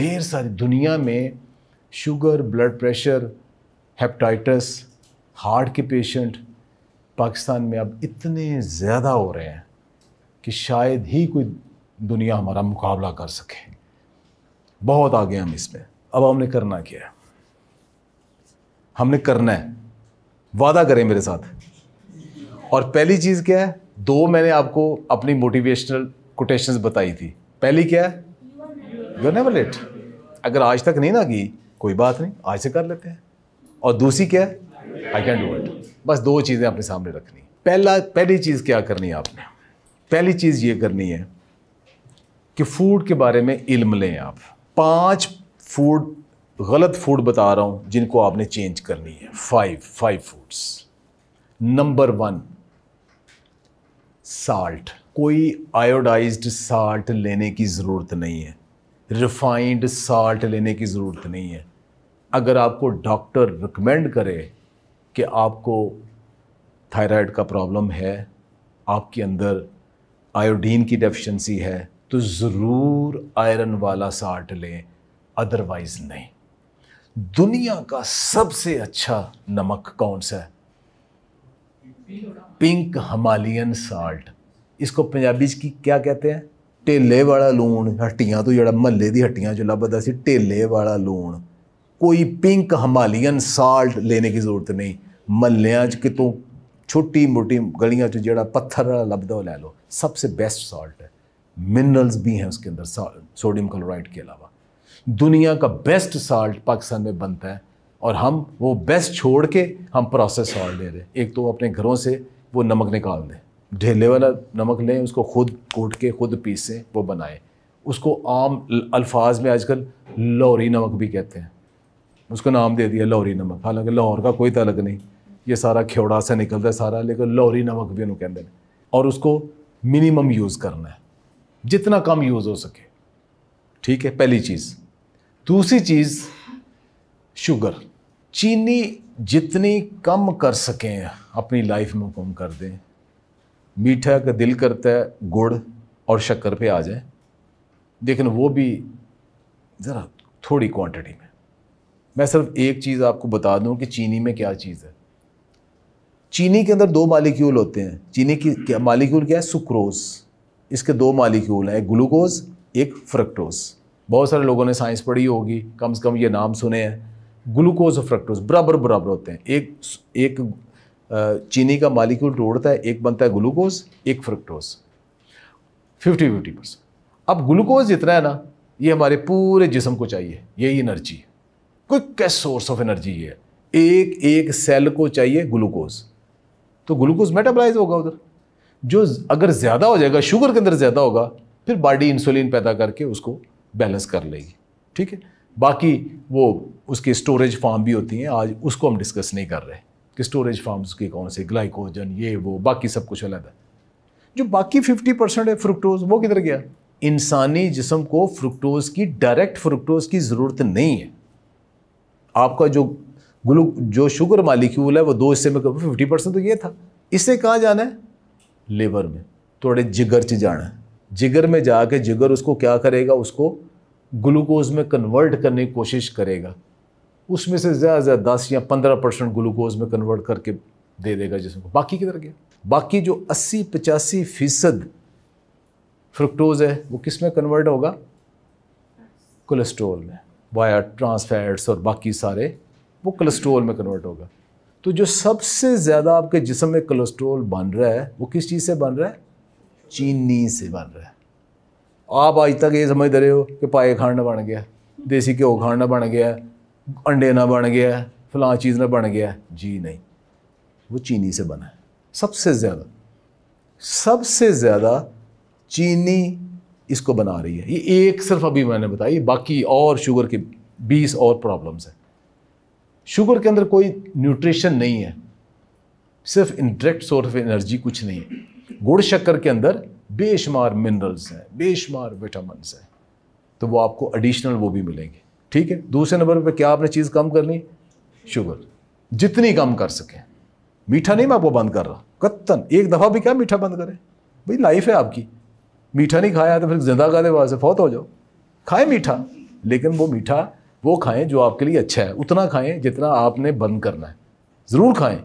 ढेर सारी दुनिया में sugar blood pressure hepatitis heart के पेशेंट पाकिस्तान में अब इतने ज़्यादा हो रहे हैं कि शायद ही कोई दुनिया हमारा मुकाबला कर सके बहुत आगे हम इसमें अब हमने करना क्या है हमने करना है वादा करें मेरे साथ और पहली चीज़ क्या है दो मैंने आपको अपनी मोटिवेशनल कोटेशंस बताई थी पहली क्या है यू नेवर लेट अगर आज तक नहीं ना की कोई बात नहीं आज से कर लेते हैं और दूसरी क्या है आई कैन डू इट बस दो चीज़ें अपने सामने रखनी पहला पहली चीज़ क्या करनी है आपने पहली चीज़ ये करनी है कि फ़ूड के बारे में इल्म लें आप पांच फूड गलत फूड बता रहा हूँ जिनको आपने चेंज करनी है five five foods number one salt कोई आयोडाइज्ड साल्ट लेने की ज़रूरत नहीं है रिफाइंड साल्ट लेने की ज़रूरत नहीं है अगर आपको डॉक्टर रिकमेंड करे कि आपको थायराइड का प्रॉब्लम है आपके अंदर आयोडीन की डेफिशिएंसी है तो ज़रूर आयरन वाला साल्ट लें अदरवाइज़ नहीं दुनिया का सबसे अच्छा नमक कौन सा है पिंक हमालियन साल्ट इसको पंजाबी की क्या कहते हैं ढेले वाला लून हट्टिया तो जरा महल की हट्टिया जो लगता ਸੀ ढेले वाला लून कोई पिंक हमालियन साल्ट लेने की जरूरत नहीं महलिया कितों छोटी मोटी गलियाँ जो पत्थर वाला वो लै लो सबसे बेस्ट साल्ट है मिनरल्स भी हैं उसके अंदर सोडियम क्लोराइड के अलावा दुनिया का बेस्ट साल्ट पाकिस्तान में बनता है और हम वो बेस्ट छोड़ के हम प्रोसेस साल्ट ले रहे हैं एक तो अपने घरों से वो नमक निकाल दें ढेले वाला नमक लें उसको खुद कूट के खुद पीसें वो बनाएं उसको आम अल्फाज में आजकल लाहौरी नमक भी कहते हैं उसको नाम दे दिया लाहौरी नमक हालांकि लाहौर का कोई तलक नहीं ये सारा खेवड़ा से निकलता है सारा लेकिन लाहौरी नमक भी उन्होंने कहते हैं और उसको मिनिमम यूज़ करना है जितना कम यूज़ हो सके ठीक है पहली चीज़ दूसरी चीज़ शुगर चीनी जितनी कम कर सकें अपनी लाइफ में कम कर दें मीठा का दिल करता है गुड़ और शक्कर पे आ जाए लेकिन वो भी ज़रा थोड़ी क्वांटिटी में मैं सिर्फ एक चीज़ आपको बता दूँ कि चीनी में क्या चीज़ है चीनी के अंदर दो मालिक्यूल होते हैं चीनी की क्या मालिक्यूल क्या है सुक्रोज इसके दो मालिक्यूल हैं एक ग्लूकोज एक फ्रक्टोज बहुत सारे लोगों ने साइंस पढ़ी होगी कम से कम ये नाम सुने हैं ग्लूकोज और फ्रक्टोज बराबर बराबर होते हैं एक एक चीनी का मालिक्यूल टूटता है एक बनता है ग्लूकोज एक फ्रुक्टोज फिफ्टी फिफ्टी परसेंट अब ग्लूकोज जितना है ना ये हमारे पूरे जिसम को चाहिए यही एनर्जी कोई कैस सोर्स ऑफ एनर्जी ये है एक एक सेल को चाहिए ग्लूकोज तो ग्लूकोज मेटाबलाइज होगा उधर जो अगर ज़्यादा हो जाएगा शुगर के अंदर ज़्यादा होगा फिर बॉडी इंसुलिन पैदा करके उसको बैलेंस कर लेगी ठीक है बाकी वो उसकी स्टोरेज फॉर्म भी होती हैं आज उसको हम डिस्कस नहीं कर रहे कि स्टोरेज फार्म्स के कौन से ग्लाइकोजन ये वो बाकी सब कुछ अलग है जो बाकी फिफ्टी परसेंट है फ्रुक्टोज वो किधर गया इंसानी जिसम को फ्रुक्टोज की डायरेक्ट फ्रुक्टोज की ज़रूरत नहीं है आपका जो ग्लू जो शुगर मालिक्यूल है वो दो हिस्से में फिफ्टी परसेंट तो ये था इसे कहाँ जाना है लेवर में थोड़े जिगर च जाना है जिगर में जाके जिगर उसको क्या करेगा उसको ग्लूकोज में कन्वर्ट करने की कोशिश करेगा उसमें से ज़्यादा से ज़्यादा दस या पंद्रह परसेंट ग्लूकोज में कन्वर्ट करके दे देगा जिसम को बाकी किधर गया बाकी जो अस्सी पचासी फ़ीसद फ्रुक्टोज़ है वो किस में कन्वर्ट होगा कोलेस्ट्रोल में वाया ट्रांसफैट्स और बाकी सारे वो कोलेस्ट्रोल में कन्वर्ट होगा तो जो सबसे ज़्यादा आपके जिसम में कोलेस्ट्रोल बन रहा है वो किस चीज़ से बन रहा है चीनी से बन रहा है आप आज तक ये समझ रहे हो कि पाए खाना बन गया देसी घ्यो खाना बन गया अंडे ना बन गया है फलां चीज़ ना बन गया है जी नहीं वो चीनी से बना है सबसे ज़्यादा सबसे ज़्यादा चीनी इसको बना रही है ये एक सिर्फ अभी मैंने बताई बाकी और शुगर के बीस और प्रॉब्लम्स हैं शुगर के अंदर कोई न्यूट्रिशन नहीं है सिर्फ इनडायरेक्ट सोर्स ऑफ एनर्जी कुछ नहीं है गुड़ शक्कर के अंदर बेशुमार मिनरल्स हैं बेशुमार विटामिन हैं तो वो आपको एडिशनल वो भी मिलेंगे ठीक है दूसरे नंबर पर क्या आपने चीज़ कम करनी शुगर जितनी कम कर सकें मीठा नहीं मैं आपको बंद कर रहा कत्तन एक दफ़ा भी क्या मीठा बंद करें भाई लाइफ है आपकी मीठा नहीं खाया तो फिर जिंदा का वहाँ से फौत हो जाओ खाएं मीठा लेकिन वो मीठा वो खाएं जो आपके लिए अच्छा है उतना खाएं जितना आपने बंद करना है ज़रूर खाएं